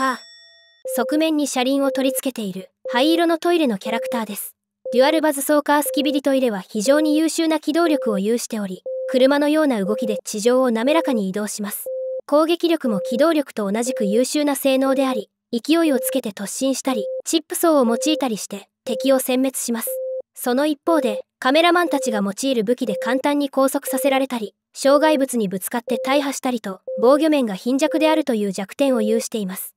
カー側面に車輪を取り付けている灰色のトイレのキャラクターですデュアルバズソーカースキビリトイレは非常に優秀な機動力を有しており車のような動きで地上を滑らかに移動します攻撃力も機動力と同じく優秀な性能であり勢いをつけて突進したりチップ層を用いたりして敵を殲滅しますその一方でカメラマンたちが用いる武器で簡単に拘束させられたり障害物にぶつかって大破したりと防御面が貧弱であるという弱点を有しています